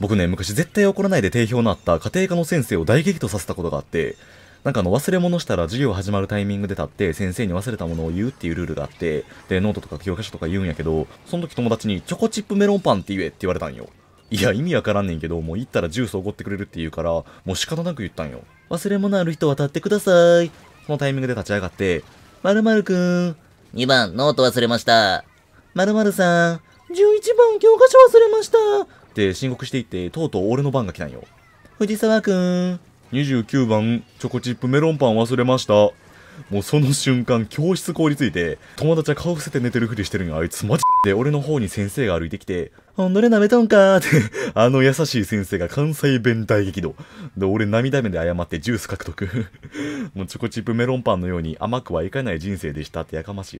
僕ね、昔絶対怒らないで定評のあった家庭科の先生を大激怒させたことがあって、なんかあの忘れ物したら授業始まるタイミングで立って先生に忘れたものを言うっていうルールがあって、で、ノートとか教科書とか言うんやけど、その時友達にチョコチップメロンパンって言えって言われたんよ。いや、意味わからんねんけど、もう行ったらジュースおごってくれるって言うから、もう仕方なく言ったんよ。忘れ物ある人渡ってください。そのタイミングで立ち上がって、〇〇くん。2番、ノート忘れました。まるさん。11番、教科書忘れました。って申告していって、とうとう俺の番が来たんよ。藤沢くん。29番、チョコチップメロンパン忘れました。もうその瞬間、教室凍りついて、友達は顔伏せて寝てるふりしてるんよ。あいつマジで俺の方に先生が歩いてきて、ほんどれ舐めとんかーってあの優しい先生が関西弁大激怒。で、俺涙目で謝ってジュース獲得もうチョコチップメロンパンのように甘くはいかない人生でしたってやかましい。